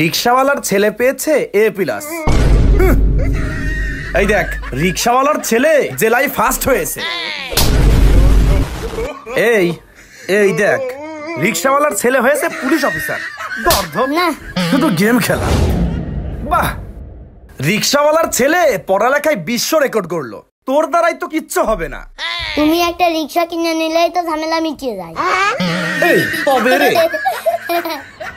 রিক্সাওয়ালার ছেলে পেয়েছে এ প্লাস এই দেখ রিক্সাওয়ালার ছেলে জেলায় ফার্স্ট হয়েছে এই এই দেখ রিক্সাওয়ালার ছেলে হয়েছে পুলিশ অফিসার শুধু গেম খেলা বাহ রিক্সাওয়ালার ছেলে পড়ালেখায় বিশ্ব রেকর্ড করলো তোর দ্বারাই তো কিচ্ছু হবে না তুমি একটা রিক্সা কিনে নিলেই তো ঝামেলা মিটিয়ে যায় এই তবে রে